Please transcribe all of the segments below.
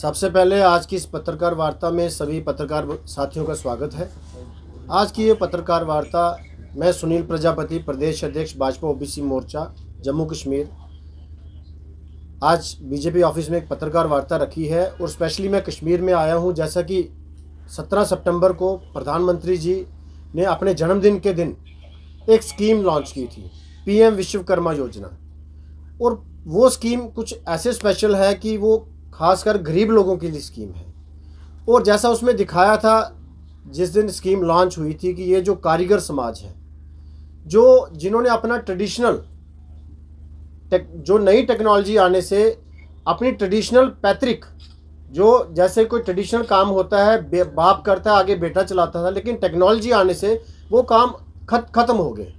सबसे पहले आज की इस पत्रकार वार्ता में सभी पत्रकार साथियों का स्वागत है आज की ये पत्रकार वार्ता मैं सुनील प्रजापति प्रदेश अध्यक्ष भाजपा ओबीसी मोर्चा जम्मू कश्मीर आज बीजेपी ऑफिस में एक पत्रकार वार्ता रखी है और स्पेशली मैं कश्मीर में आया हूँ जैसा कि 17 सितंबर को प्रधानमंत्री जी ने अपने जन्मदिन के दिन एक स्कीम लॉन्च की थी पीएम विश्वकर्मा योजना और वो स्कीम कुछ ऐसे स्पेशल है कि वो खासकर गरीब लोगों के लिए स्कीम है और जैसा उसमें दिखाया था जिस दिन स्कीम लॉन्च हुई थी कि ये जो कारीगर समाज है जो जिन्होंने अपना ट्रेडिशनल जो नई टेक्नोलॉजी आने से अपनी ट्रेडिशनल पैतृक जो जैसे कोई ट्रेडिशनल काम होता है बाप करता है आगे बेटा चलाता था लेकिन टेक्नोलॉजी आने से वो काम खत ख़त्म हो गए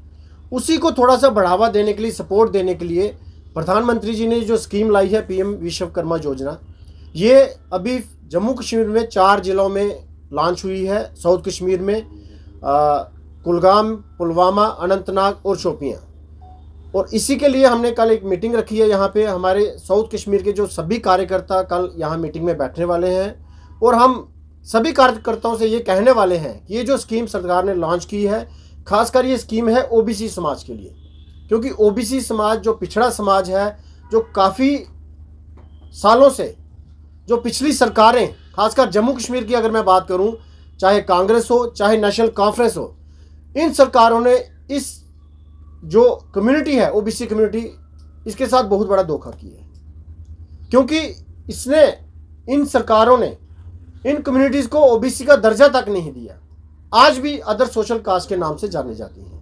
उसी को थोड़ा सा बढ़ावा देने के लिए सपोर्ट देने के लिए प्रधानमंत्री जी ने जो स्कीम लाई है पीएम विश्वकर्मा योजना ये अभी जम्मू कश्मीर में चार ज़िलों में लॉन्च हुई है साउथ कश्मीर में कुलगाम पुलवामा अनंतनाग और शोपियाँ और इसी के लिए हमने कल एक मीटिंग रखी है यहाँ पे हमारे साउथ कश्मीर के जो सभी कार्यकर्ता कल यहाँ मीटिंग में बैठने वाले हैं और हम सभी कार्यकर्ताओं से ये कहने वाले हैं कि ये जो स्कीम सरकार ने लॉन्च की है खासकर ये स्कीम है ओबीसी समाज के लिए क्योंकि ओबीसी समाज जो पिछड़ा समाज है जो काफ़ी सालों से जो पिछली सरकारें खासकर जम्मू कश्मीर की अगर मैं बात करूं चाहे कांग्रेस हो चाहे नेशनल कॉन्फ्रेंस हो इन सरकारों ने इस जो कम्युनिटी है ओबीसी कम्युनिटी इसके साथ बहुत बड़ा धोखा किया है क्योंकि इसने इन सरकारों ने इन कम्युनिटीज़ को ओबीसी का दर्जा तक नहीं दिया आज भी अदर सोशल कास्ट के नाम से जाने जाती हैं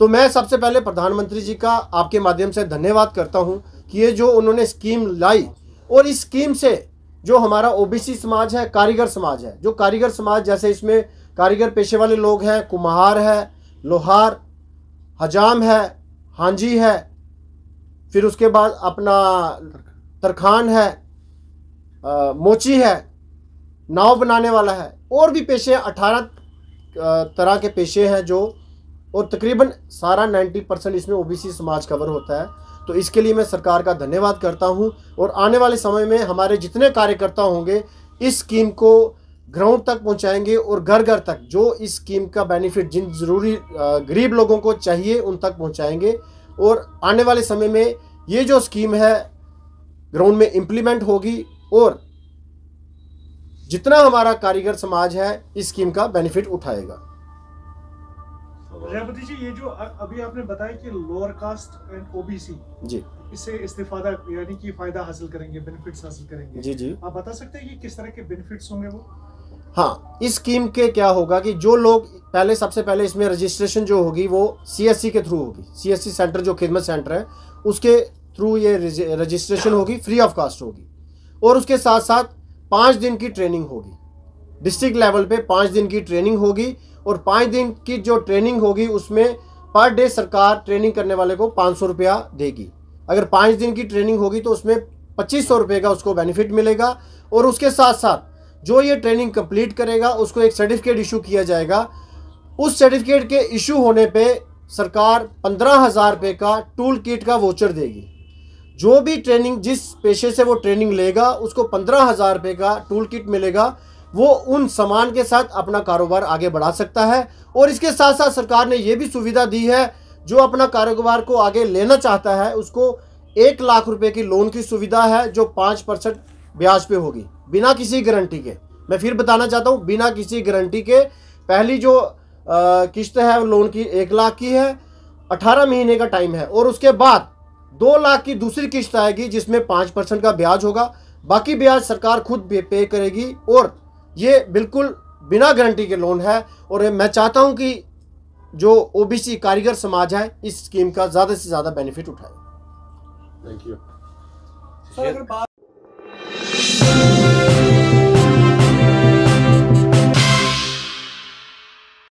तो मैं सबसे पहले प्रधानमंत्री जी का आपके माध्यम से धन्यवाद करता हूँ कि ये जो उन्होंने स्कीम लाई और इस स्कीम से जो हमारा ओबीसी समाज है कारीगर समाज है जो कारीगर समाज जैसे इसमें कारीगर पेशे वाले लोग हैं कुम्हार है लोहार हजाम है हांजी है फिर उसके बाद अपना तरखान है आ, मोची है नाव बनाने वाला है और भी पेशे अठारह तरह के पेशे हैं जो और तकरीबन सारा 90 परसेंट इसमें ओबीसी समाज कवर होता है तो इसके लिए मैं सरकार का धन्यवाद करता हूं और आने वाले समय में हमारे जितने कार्यकर्ता होंगे इस स्कीम को ग्राउंड तक पहुंचाएंगे और घर घर तक जो इस स्कीम का बेनिफिट जिन ज़रूरी गरीब लोगों को चाहिए उन तक पहुँचाएंगे और आने वाले समय में ये जो स्कीम है ग्राउंड में इम्प्लीमेंट होगी और जितना हमारा कारीगर समाज है इस स्कीम का बेनिफिट उठाएगा रेवती जी ये जो अभी आपने बताया कि लोअर कास्ट एंड ओबीसी जी इससे इस्तेफादा यानी कि फायदा हासिल करेंगे बेनिफिट्स हासिल करेंगे जी जी आप बता सकते हैं कि किस तरह के बेनिफिट्स होंगे वो हाँ इस स्कीम के क्या होगा कि जो लोग पहले सबसे पहले इसमें रजिस्ट्रेशन जो होगी वो सीएससी के थ्रू होगी सीएससी सेंटर जो खिदमत सेंटर है उसके थ्रू ये रजिस्ट्रेशन होगी फ्री ऑफ कास्ट होगी और उसके साथ साथ पाँच दिन की ट्रेनिंग होगी डिस्ट्रिक्ट लेवल पे पाँच दिन की ट्रेनिंग होगी और पाँच दिन की जो ट्रेनिंग होगी उसमें पर डे सरकार ट्रेनिंग करने वाले को पाँच सौ रुपया देगी अगर पाँच दिन की ट्रेनिंग होगी तो उसमें पच्चीस सौ रुपये का उसको बेनिफिट मिलेगा और उसके साथ साथ जो ये ट्रेनिंग कंप्लीट करेगा उसको एक सर्टिफिकेट इशू किया जाएगा उस सर्टिफिकेट के इशू होने पे सरकार पंद्रह हज़ार रुपये का टूल किट का वोचर देगी जो भी ट्रेनिंग जिस पेशे से वो ट्रेनिंग लेगा उसको पंद्रह हज़ार रुपये का टूल किट मिलेगा वो उन सामान के साथ अपना कारोबार आगे बढ़ा सकता है और इसके साथ साथ सरकार ने ये भी सुविधा दी है जो अपना कारोबार को आगे लेना चाहता है उसको एक लाख रुपए की लोन की सुविधा है जो पाँच परसेंट ब्याज पे होगी बिना किसी गारंटी के मैं फिर बताना चाहता हूँ बिना किसी गारंटी के पहली जो किस्त है लोन की एक लाख की है अठारह महीने का टाइम है और उसके बाद दो लाख की दूसरी किस्त आएगी जिसमें पाँच परसेंट का ब्याज होगा बाकी ब्याज सरकार खुद पे करेगी और ये बिल्कुल बिना गारंटी के लोन है और मैं चाहता हूँ कि जो ओबीसी कारीगर समाज है इस स्कीम का ज़्यादा से ज़्यादा बेनिफिट उठाए थैंक यू